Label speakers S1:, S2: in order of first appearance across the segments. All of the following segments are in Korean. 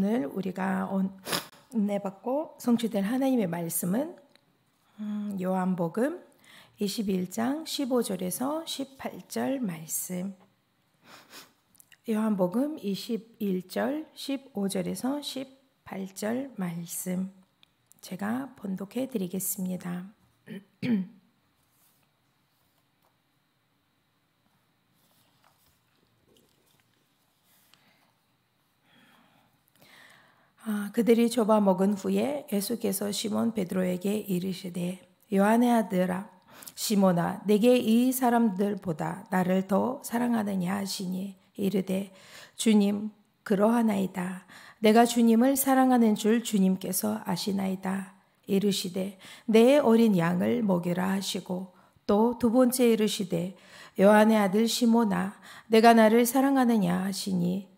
S1: 오늘 우리가 은혜 받고 성취될 하나님의 말씀은 음, 요한복음 21장 15절에서 18절 말씀. 요한복음 21절 15절에서 18절 말씀. 제가 번독해 드리겠습니다. 아, 그들이 좁아 먹은 후에 예수께서 시몬 베드로에게 이르시되 요한의 아들아 시몬아 내게 이 사람들보다 나를 더 사랑하느냐 하시니 이르되 주님 그러하나이다 내가 주님을 사랑하는 줄 주님께서 아시나이다 이르시되 내 어린 양을 먹이라 하시고 또 두 번째 이르시되 요한의 아들 시몬아 내가 나를 사랑하느냐 하시니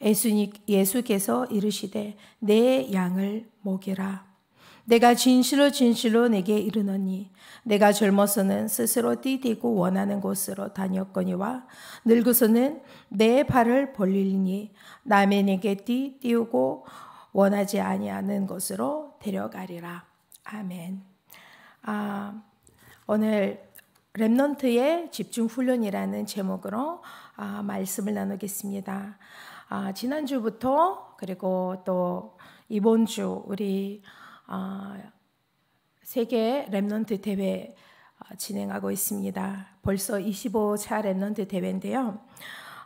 S1: 예수님, 예수께서 이르시되 내 양을 먹이라. 내가 진실로 진실로 내게 이르노니 내가 젊어서는 스스로 띠디고 원하는 곳으로 다녔거니와 늙어서는 내 발을 벌리니 남의 내게 띠뛰우고 원하지 아니하는 곳으로 데려가리라. 아멘. 아, 오늘 렘넌트의 집중 훈련이라는 제목으로 아, 말씀을 나누겠습니다. 아, 지난주부터 그리고 또 이번 주 우리 아, 세계 랩런트 대회 아, 진행하고 있습니다. 벌써 25차 랩넌트 대회인데요.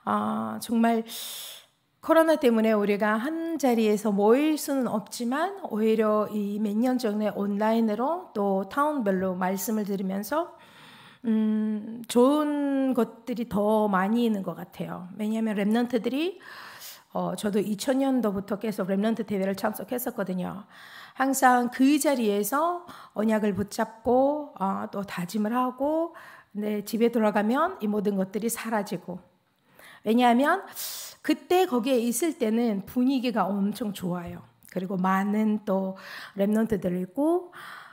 S1: 아, 정말 코로나 때문에 우리가 한 자리에서 모일 수는 없지만 오히려 이 몇 년 전에 온라인으로 또 타운별로 말씀을 들으면서 음, 좋은 것들이 더 많이 있는 것 같아요. 왜냐하면 랩넌트들이 어, 저도 2000년도부터 계속 랩런트 대회를 참석했었거든요. 항상 그 자리에서 언약을 붙잡고 어, 또 다짐을 하고 내 네, 집에 돌아가면 이 모든 것들이 사라지고 왜냐하면 그때 거기에 있을 때는 분위기가 엄청 좋아요. 그리고 많은 또랩런트들 있고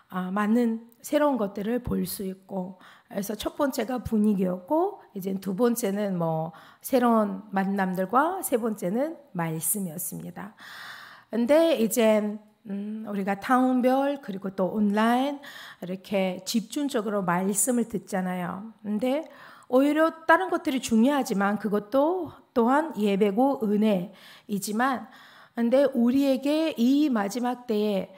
S1: 아, 많은 새로운 것들을 볼 수 있고 그래서 첫 번째가 분위기였고 이제 두 번째는 뭐 새로운 만남들과 세 번째는 말씀이었습니다. 근데 이제 음, 우리가 타운별 그리고 또 온라인 이렇게 집중적으로 말씀을 듣잖아요. 근데 오히려 다른 것들이 중요하지만 그것도 또한 예배고 은혜이지만 근데 우리에게 이 마지막 때에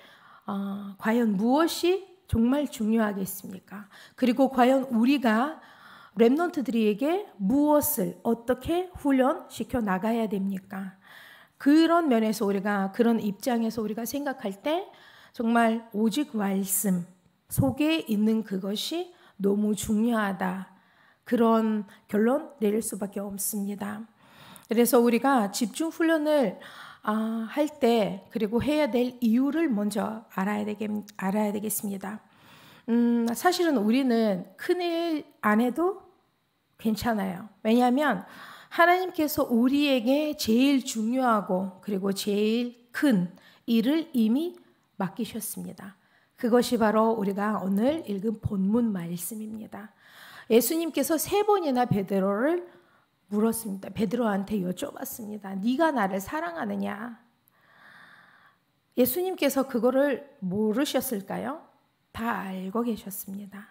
S1: 어, 과연 무엇이 정말 중요하겠습니까? 그리고 과연 우리가 랩넌트들에게 무엇을 어떻게 훈련시켜 나가야 됩니까? 그런 면에서 우리가 그런 입장에서 우리가 생각할 때 정말 오직 말씀 속에 있는 그것이 너무 중요하다. 그런 결론 내릴 수밖에 없습니다. 그래서 우리가 집중 훈련을 아, 할때 그리고 해야 될 이유를 먼저 알아야 되겠, 알아야 되겠습니다. 음, 사실은 우리는 큰일 안 해도 괜찮아요. 왜냐하면 하나님께서 우리에게 제일 중요하고 그리고 제일 큰 일을 이미 맡기셨습니다. 그것이 바로 우리가 오늘 읽은 본문 말씀입니다. 예수님께서 세 번이나 베드로를 물었습니다. 베드로한테 여쭤봤습니다. 네가 나를 사랑하느냐? 예수님께서 그거를 모르셨을까요? 다 알고 계셨습니다.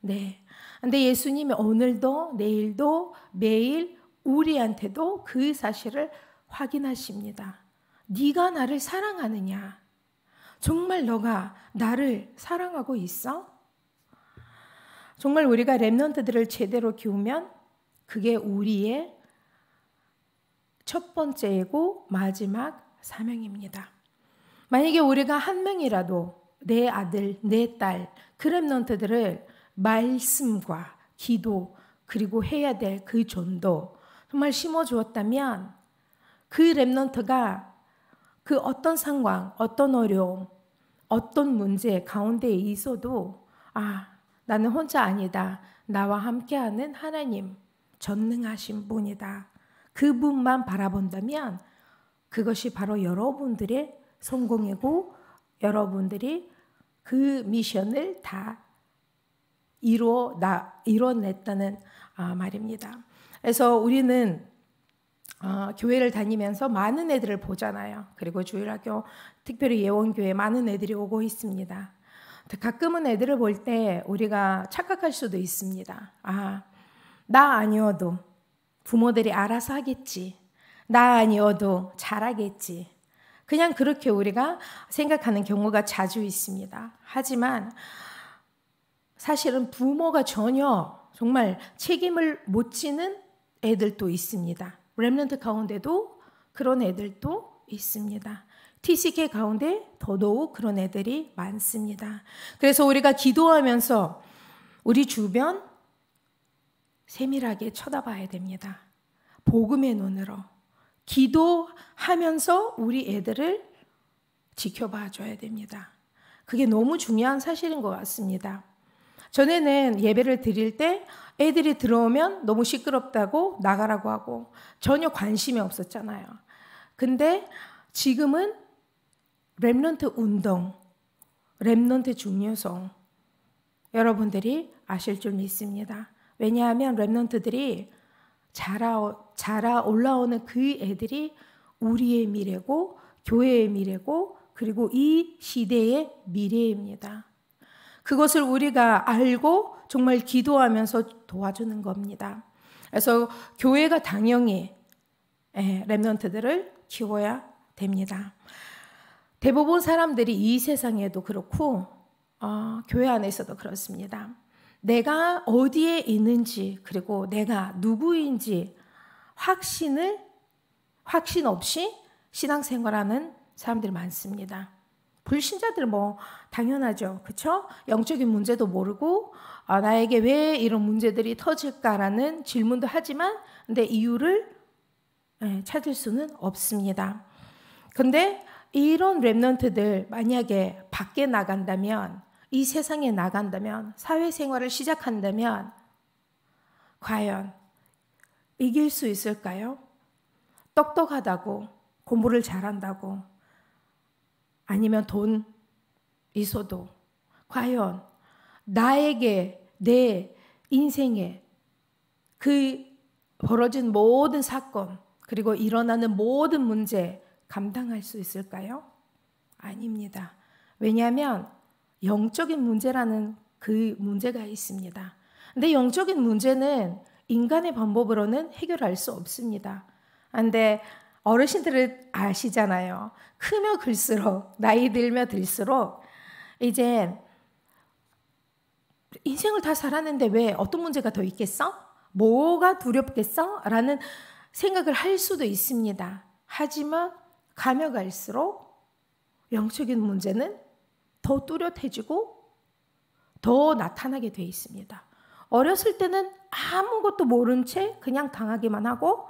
S1: 네. 근데 예수님이 오늘도 내일도 매일 우리한테도 그 사실을 확인하십니다. 네가 나를 사랑하느냐? 정말 너가 나를 사랑하고 있어? 정말 우리가 랩런트들을 제대로 키우면 그게 우리의 첫 번째이고 마지막 사명입니다. 만약에 우리가 한 명이라도 내 아들, 내 딸, 그랩런트들을 말씀과 기도 그리고 해야 될 그존도 정말 심어 주었다면 그랩런트가그 어떤 상황, 어떤 어려움, 어떤 문제 가운데 에 있어도 아, 나는 혼자 아니다. 나와 함께하는 하나님, 전능하신 분이다. 그분만 바라본다면 그것이 바로 여러분들의 성공이고 여러분들이 그 미션을 다 이루어 나 이뤄냈다는 아, 말입니다. 그래서 우리는 어, 교회를 다니면서 많은 애들을 보잖아요. 그리고 주일학교 특별히 예원교회 많은 애들이 오고 있습니다. 가끔은 애들을 볼 때 우리가 착각할 수도 있습니다. 아, 나 아니어도 부모들이 알아서 하겠지. 나 아니어도 잘하겠지. 그냥 그렇게 우리가 생각하는 경우가 자주 있습니다. 하지만 사실은 부모가 전혀 정말 책임을 못 지는 애들도 있습니다. 랩런트 가운데도 그런 애들도 있습니다. TCK 가운데 더더욱 그런 애들이 많습니다. 그래서 우리가 기도하면서 우리 주변 세밀하게 쳐다봐야 됩니다. 복음의 눈으로. 기도하면서 우리 애들을 지켜봐 줘야 됩니다. 그게 너무 중요한 사실인 것 같습니다. 전에는 예배를 드릴 때 애들이 들어오면 너무 시끄럽다고 나가라고 하고 전혀 관심이 없었잖아요. 근데 지금은 랩런트 운동, 랩런트 중요성 여러분들이 아실 줄 믿습니다. 왜냐하면 랩런트들이 자라 자라 올라오는 그 애들이 우리의 미래고 교회의 미래고 그리고 이 시대의 미래입니다. 그것을 우리가 알고 정말 기도하면서 도와주는 겁니다. 그래서 교회가 당연히 랩런트들을 예, 키워야 됩니다. 대부분 사람들이 이 세상에도 그렇고 어, 교회 안에서도 그렇습니다. 내가 어디에 있는지 그리고 내가 누구인지 확신을 확신 없이 신앙생활하는 사람들이 많습니다. 불신자들 뭐 당연하죠, 그렇죠? 영적인 문제도 모르고 아, 나에게 왜 이런 문제들이 터질까라는 질문도 하지만 근데 이유를 예, 찾을 수는 없습니다. 근데 이런 랩런트들 만약에 밖에 나간다면 이 세상에 나간다면 사회생활을 시작한다면 과연 이길 수 있을까요? 똑똑하다고, 공부를 잘한다고, 아니면 돈 있어도, 과연 나에게, 내 인생에 그 벌어진 모든 사건, 그리고 일어나는 모든 문제 감당할 수 있을까요? 아닙니다. 왜냐하면 영적인 문제라는 그 문제가 있습니다. 근데 영적인 문제는 인간의 방법으로는 해결할 수 없습니다. 근데 어르신들을 아시잖아요. 크며 클수록 나이 들며 들수록 이제 인생을 다 살았는데 왜 어떤 문제가 더 있겠어? 뭐가 두렵겠어? 라는 생각을 할 수도 있습니다. 하지만 가며 갈수록 영적인 문제는 더 뚜렷해지고 더 나타나게 돼 있습니다. 어렸을 때는 아무것도 모른 채 그냥 당하기만 하고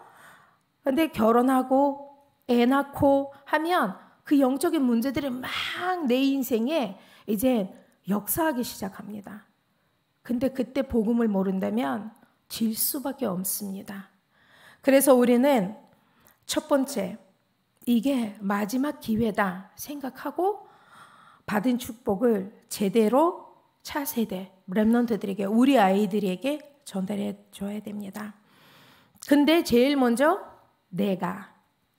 S1: 근데 결혼하고 애 낳고 하면 그 영적인 문제들이 막 내 인생에 이제 역사하기 시작합니다. 근데 그때 복음을 모른다면 질 수밖에 없습니다. 그래서 우리는 첫 번째, 이게 마지막 기회다 생각하고 받은 축복을 제대로 차세대, 랩런트들에게 우리 아이들에게 전달해 줘야 됩니다. 근데 제일 먼저 내가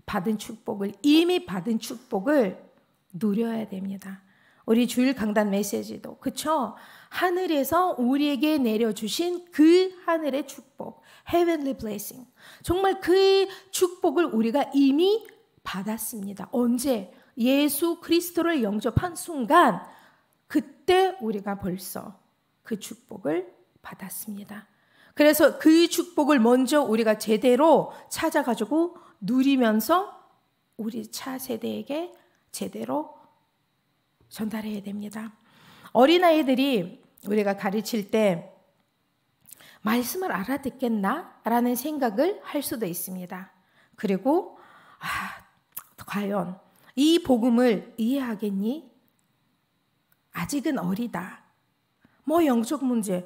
S1: 받은 축복을 이미 받은 축복을 누려야 됩니다. 우리 주일 강단 메시지도 그쵸? 하늘에서 우리에게 내려주신 그 하늘의 축복, heavenly blessing. 정말 그 축복을 우리가 이미 받았습니다. 언제 예수 그리스도를 영접한 순간 그때 우리가 벌써 그 축복을 받았습니다. 그래서 그 축복을 먼저 우리가 제대로 찾아가지고 누리면서 우리 차 세대에게 제대로 전달해야 됩니다. 어린아이들이 우리가 가르칠 때 말씀을 알아듣겠나? 라는 생각을 할 수도 있습니다. 그리고, 아, 과연 이 복음을 이해하겠니? 아직은 어리다. 뭐 영적 문제,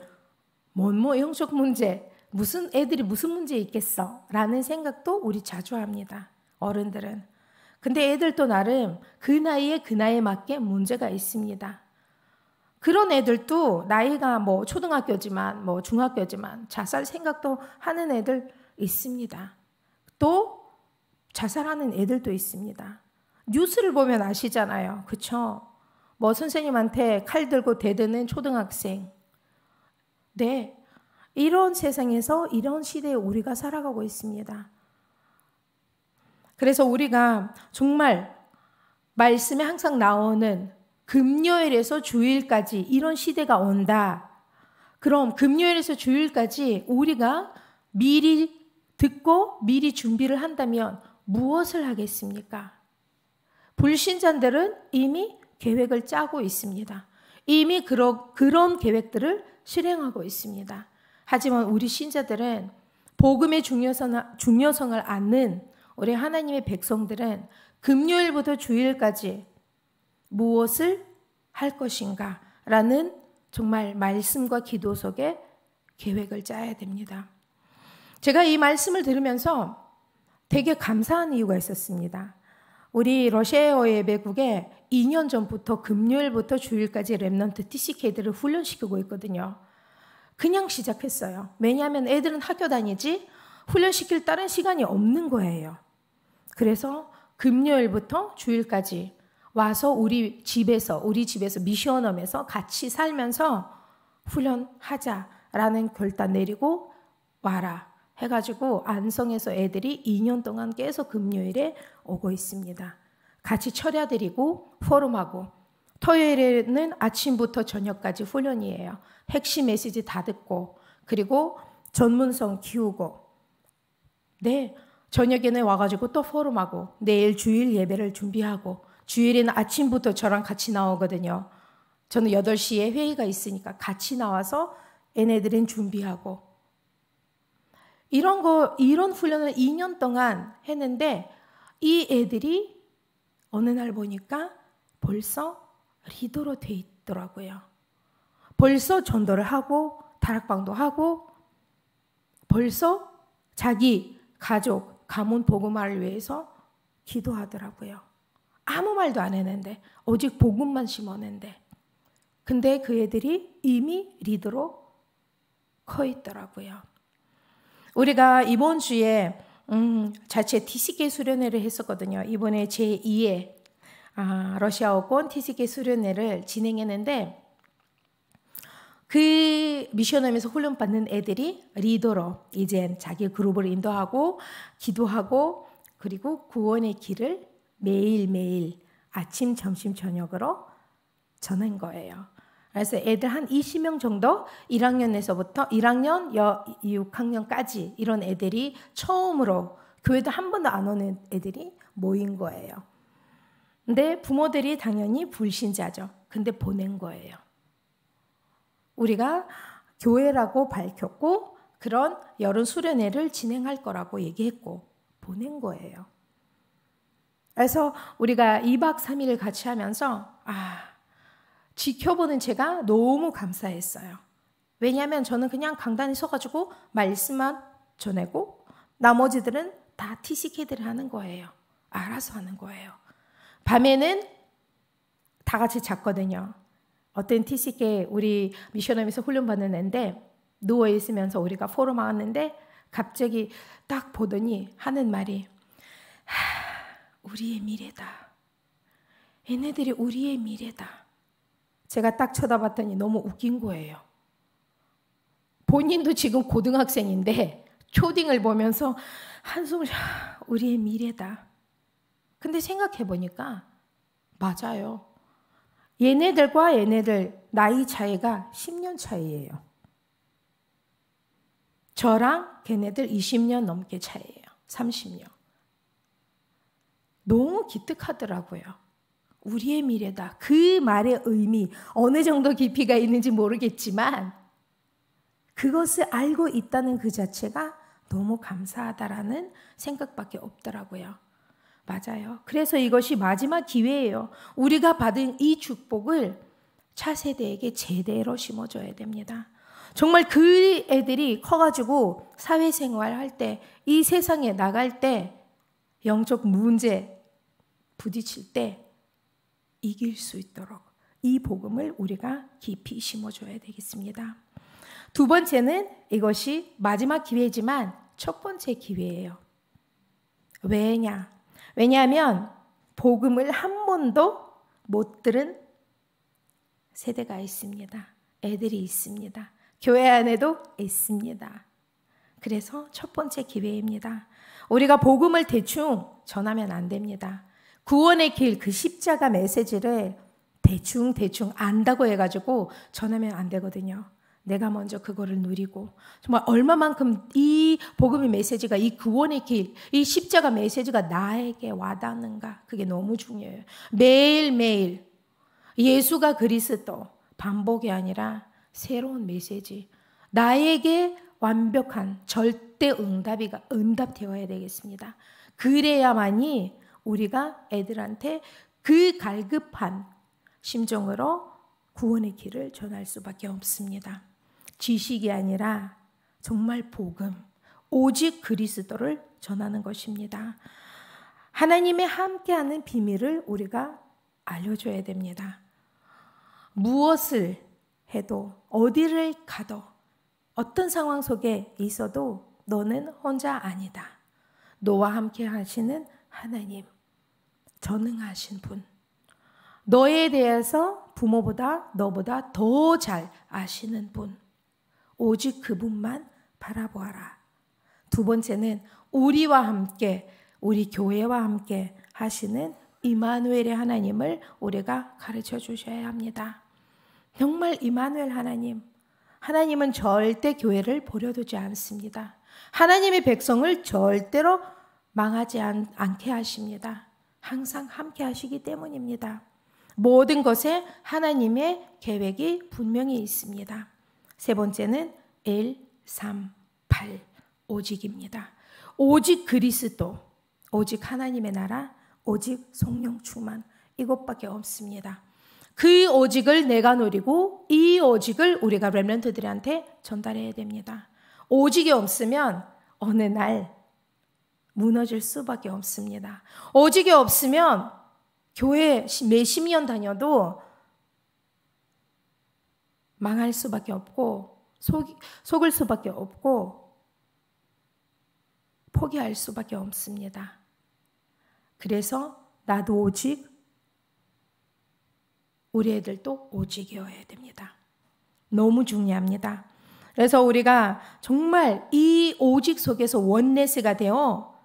S1: 뭔 뭐 영적 문제, 무슨 애들이 무슨 문제 있겠어? 라는 생각도 우리 자주 합니다. 어른들은. 근데 애들도 나름 그 나이에 그 나이에 맞게 문제가 있습니다. 그런 애들도 나이가 뭐 초등학교지만 뭐 중학교지만 자살 생각도 하는 애들 있습니다. 또 자살하는 애들도 있습니다. 뉴스를 보면 아시잖아요. 그쵸? 뭐 선생님한테 칼 들고 대드는 초등학생. 네. 이런 세상에서 이런 시대에 우리가 살아가고 있습니다. 그래서 우리가 정말 말씀에 항상 나오는 금요일에서 주일까지 이런 시대가 온다. 그럼 금요일에서 주일까지 우리가 미리 듣고 미리 준비를 한다면 무엇을 하겠습니까? 불신자들은 이미 계획을 짜고 있습니다. 이미 그러, 그런 계획들을 실행하고 있습니다. 하지만 우리 신자들은 복음의 중요성, 을 아는 우리 하나님의 백성들은 금요일부터 주일까지 무엇을 할 것인가 라는 정말 말씀과 기도 속에 계획을 짜야 됩니다. 제가 이 말씀을 들으면서 되게 감사한 이유가 있었습니다. 우리 러시아어의 매국에 2년 전부터 금요일부터 주일까지 랩넌트 TCK들을 훈련시키고 있거든요. 그냥 시작했어요. 왜냐하면 애들은 학교 다니지 훈련시킬 다른 시간이 없는 거예요. 그래서 금요일부터 주일까지 와서 우리 집에서 우리 집에서 미션엄에서 같이 살면서 훈련하자라는 결단 내리고 와라. 해가지고 안성에서 애들이 2년 동안 계속 금요일에 오고 있습니다. 같이 철야드리고 포럼하고 토요일에는 아침부터 저녁까지 훈련이에요. 핵심 메시지 다 듣고 그리고 전문성 키우고 네 저녁에는 와가지고 또 포럼하고 내일 주일 예배를 준비하고 주일에는 아침부터 저랑 같이 나오거든요. 저는 8시에 회의가 있으니까 같이 나와서 얘네들은 준비하고 이런 거 이런 훈련을 2년 동안 했는데 이 애들이 어느 날 보니까 벌써 리더로 돼 있더라고요. 벌써 전도를 하고 다락방도 하고 벌써 자기 가족 가문 복음화를 위해서 기도하더라고요. 아무 말도 안 했는데 오직 복음만 심었는데 근데 그 애들이 이미 리더로 커 있더라고요. 우리가 이번 주에 음, 자체 TCK 수련회를 했었거든요. 이번에 제2회 아, 러시아어권 TCK 수련회를 진행했는데 그 미션하면서 훈련받는 애들이 리더로 이제 자기 그룹을 인도하고 기도하고 그리고 구원의 길을 매일매일 아침, 점심, 저녁으로 전한 거예요. 그래서 애들 한 20명 정도 1학년에서부터 1학년, 6학년까지 이런 애들이 처음으로 교회도 한 번도 안 오는 애들이 모인 거예요. 근데 부모들이 당연히 불신자죠. 근데 보낸 거예요. 우리가 교회라고 밝혔고 그런 여론 수련회를 진행할 거라고 얘기했고 보낸 거예요. 그래서 우리가 2박 3일을 같이 하면서 아, 지켜보는 제가 너무 감사했어요. 왜냐하면 저는 그냥 강단에 서가지고 말씀만 전하고 나머지들은 다 t c k 들 하는 거예요. 알아서 하는 거예요. 밤에는 다 같이 잤거든요. 어떤 TCK 우리 미션홈에서 훈련받는 애인데 누워 있으면서 우리가 포럼 하는데 갑자기 딱 보더니 하는 말이 하, 우리의 미래다. 얘네들이 우리의 미래다. 제가 딱 쳐다봤더니 너무 웃긴 거예요. 본인도 지금 고등학생인데 초딩을 보면서 한숨을 우리의 미래다. 근데 생각해 보니까 맞아요. 얘네들과 얘네들 나이 차이가 10년 차이예요. 저랑 걔네들 20년 넘게 차이예요. 30년. 너무 기특하더라고요. 우리의 미래다. 그 말의 의미, 어느 정도 깊이가 있는지 모르겠지만, 그것을 알고 있다는 그 자체가 너무 감사하다라는 생각밖에 없더라고요. 맞아요. 그래서 이것이 마지막 기회예요. 우리가 받은 이 축복을 차세대에게 제대로 심어줘야 됩니다. 정말 그 애들이 커가지고 사회생활 할 때, 이 세상에 나갈 때, 영적 문제 부딪힐 때, 이길 수 있도록 이 복음을 우리가 깊이 심어줘야 되겠습니다. 두 번째는 이것이 마지막 기회지만 첫 번째 기회예요. 왜냐? 왜냐하면 복음을 한 번도 못 들은 세대가 있습니다. 애들이 있습니다. 교회 안에도 있습니다. 그래서 첫 번째 기회입니다. 우리가 복음을 대충 전하면 안 됩니다. 구원의 길, 그 십자가 메시지를 대충 대충 안다고 해가지고 전하면 안 되거든요. 내가 먼저 그거를 누리고 정말 얼마만큼 이 복음의 메시지가 이 구원의 길, 이 십자가 메시지가 나에게 와닿는가 그게 너무 중요해요. 매일 매일 예수가 그리스도 반복이 아니라 새로운 메시지 나에게 완벽한 절대 응답이 응답되어야 되겠습니다. 그래야만이 우리가 애들한테 그 갈급한 심정으로 구원의 길을 전할 수밖에 없습니다. 지식이 아니라 정말 복음, 오직 그리스도를 전하는 것입니다. 하나님의 함께하는 비밀을 우리가 알려줘야 됩니다. 무엇을 해도 어디를 가도 어떤 상황 속에 있어도 너는 혼자 아니다. 너와 함께 하시는 하나님, 전능하신 분. 너에 대해서 부모보다 너보다 더 잘 아시는 분. 오직 그분만 바라보아라. 두 번째는 우리와 함께 우리 교회와 함께 하시는 이마누엘의 하나님을 우리가 가르쳐 주셔야 합니다. 정말 이마누엘 하나님 하나님은 절대 교회를 버려두지 않습니다. 하나님의 백성을 절대로 망하지 않, 게 하십니다. 항상 함께 하시기 때문입니다. 모든 것에 하나님의 계획이 분명히 있습니다. 세 번째는 L, 3, 8. 오직입니다. 오직 그리스도, 오직 하나님의 나라, 오직 성령 충만. 이것밖에 없습니다. 그 오직을 내가 노리고 이 오직을 우리가 렘런트들한테 전달해야 됩니다. 오직이 없으면 어느 날 무너질 수밖에 없습니다. 오직이 없으면 교회 매 10년 다녀도 망할 수밖에 없고 속, 속을 수밖에 없고 포기할 수밖에 없습니다. 그래서 나도 오직 우리 애들도 오직이어야 됩니다. 너무 중요합니다. 그래서 우리가 정말 이 오직 속에서 원네스가 되어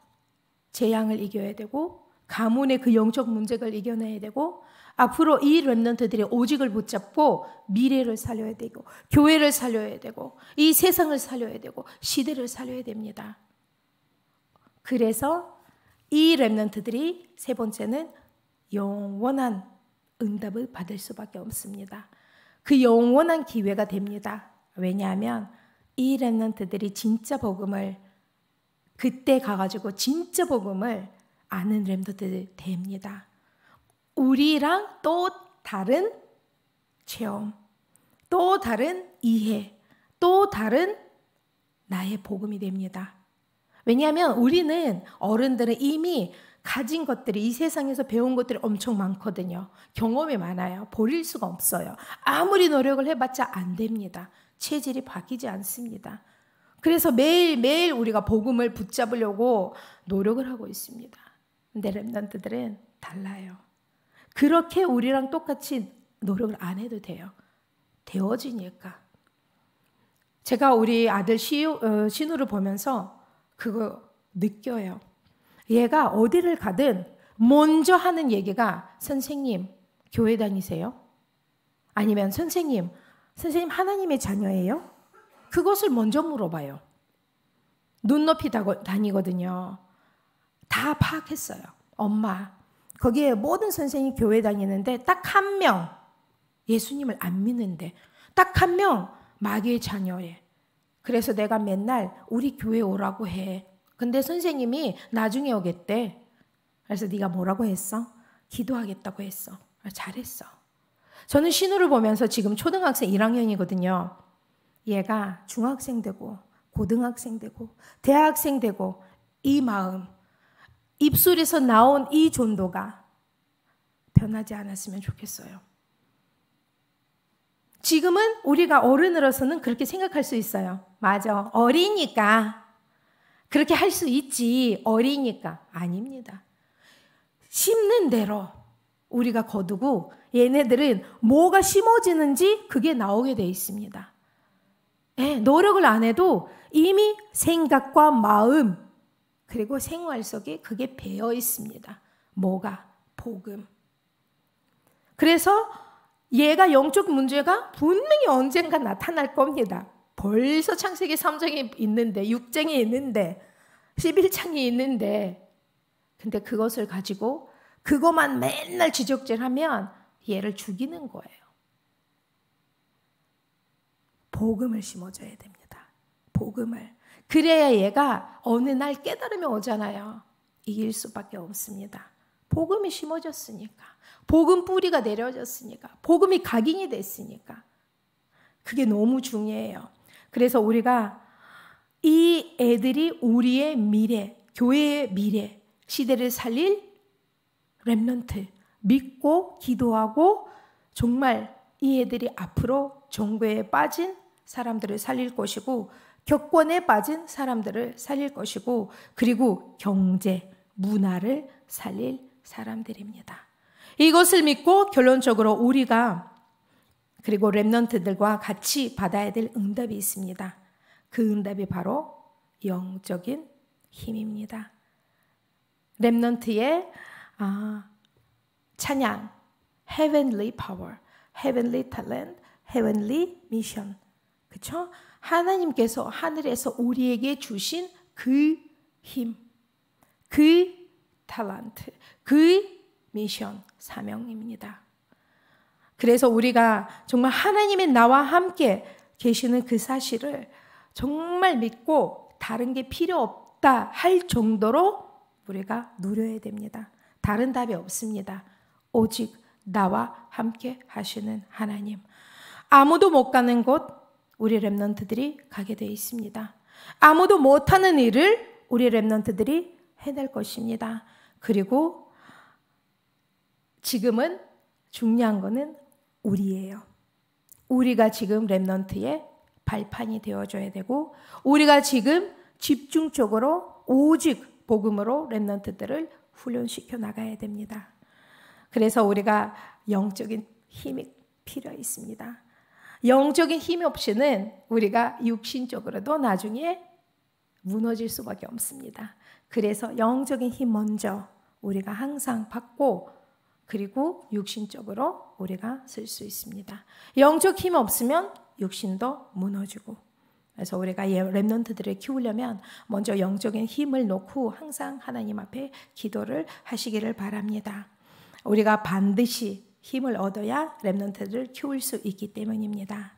S1: 재앙을 이겨야 되고 가문의 그 영적 문제를 이겨내야 되고 앞으로 이렘넌트들의 오직을 붙잡고 미래를 살려야 되고 교회를 살려야 되고 이 세상을 살려야 되고 시대를 살려야 됩니다. 그래서 이 렘넌트들이 세 번째는 영원한 응답을 받을 수밖에 없습니다. 그 영원한 기회가 됩니다. 왜냐하면 이 렘넌트들이 진짜 복음을 그때 가가지고 진짜 복음을 아는 렘더들 됩니다. 우리랑 또 다른 체험, 또 다른 이해, 또 다른 나의 복음이 됩니다. 왜냐하면 우리는 어른들은 이미 가진 것들이 이 세상에서 배운 것들이 엄청 많거든요. 경험이 많아요. 버릴 수가 없어요. 아무리 노력을 해봤자 안 됩니다. 체질이 바뀌지 않습니다. 그래서 매일매일 우리가 복음을 붙잡으려고 노력을 하고 있습니다. 근데 랩런트들은 달라요. 그렇게 우리랑 똑같이 노력을 안 해도 돼요. 되어지니까. 제가 우리 아들 어, 신우를 보면서 그거 느껴요. 얘가 어디를 가든 먼저 하는 얘기가 선생님, 교회 다니세요? 아니면 선생님, 선생님 하나님의 자녀예요? 그것을 먼저 물어봐요. 눈높이 다니거든요. 다 파악했어요. 엄마. 거기에 모든 선생이 교회 다니는데 딱 한 명 예수님을 안 믿는데 딱 한 명 마귀의 자녀에 그래서 내가 맨날 우리 교회 오라고 해. 근데 선생님이 나중에 오겠대. 그래서 네가 뭐라고 했어? 기도하겠다고 했어. 잘했어. 저는 신우를 보면서 지금 초등학생 1학년이거든요. 얘가 중학생 되고 고등학생 되고 대학생 되고 이 마음 입술에서 나온 이 존도가 변하지 않았으면 좋겠어요. 지금은 우리가 어른으로서는 그렇게 생각할 수 있어요. 맞아. 어리니까. 그렇게 할 수 있지. 어리니까. 아닙니다. 심는 대로 우리가 거두고 얘네들은 뭐가 심어지는지 그게 나오게 돼 있습니다. 예, 노력을 안 해도 이미 생각과 마음 그리고 생활 속에 그게 배어 있습니다. 뭐가 복음. 그래서 얘가 영적 문제가 분명히 언젠가 나타날 겁니다. 벌써 창세기 3장이 있는데 6장이 있는데 11장이 있는데 근데 그것을 가지고 그것만 맨날 지적질하면 얘를 죽이는 거예요. 복음을 심어줘야 됩니다. 복음을. 그래야 얘가 어느 날 깨달음이 오잖아요. 이길 수밖에 없습니다. 복음이 심어졌으니까. 복음 뿌리가 내려졌으니까. 복음이 각인이 됐으니까. 그게 너무 중요해요. 그래서 우리가 이 애들이 우리의 미래, 교회의 미래, 시대를 살릴 랩런트 믿고 기도하고 정말 이 애들이 앞으로 종교에 빠진 사람들을 살릴 것이고 격권에 빠진 사람들을 살릴 것이고 그리고 경제, 문화를 살릴 사람들입니다. 이것을 믿고 결론적으로 우리가 그리고 랩넌트들과 같이 받아야 될 응답이 있습니다. 그 응답이 바로 영적인 힘입니다. 랩넌트의 아, 찬양, heavenly power, heavenly talent, heavenly mission. 그쵸? 하나님께서 하늘에서 우리에게 주신 그 힘, 그 탈란트, 그 미션, 사명입니다. 그래서 우리가 정말 하나님의 나와 함께 계시는 그 사실을 정말 믿고 다른 게 필요 없다 할 정도로 우리가 누려야 됩니다. 다른 답이 없습니다. 오직 나와 함께 하시는 하나님. 아무도 못 가는 곳, 우리 랩런트들이 가게 되어 있습니다. 아무도 못하는 일을 우리 랩런트들이 해낼 것입니다. 그리고 지금은 중요한 거는 우리예요. 우리가 지금 랩런트의 발판이 되어줘야 되고 우리가 지금 집중적으로 오직 복음으로 랩런트들을 훈련시켜 나가야 됩니다. 그래서 우리가 영적인 힘이 필요 있습니다. 영적인 힘 없이는 우리가 육신적으로도 나중에 무너질 수밖에 없습니다. 그래서 영적인 힘 먼저 우리가 항상 받고 그리고 육신적으로 우리가 쓸 수 있습니다. 영적 힘 없으면 육신도 무너지고 그래서 우리가 랩런트들을 예, 키우려면 먼저 영적인 힘을 놓고 항상 하나님 앞에 기도를 하시기를 바랍니다. 우리가 반드시 힘을 얻어야 렘넌트를 키울 수 있기 때문입니다.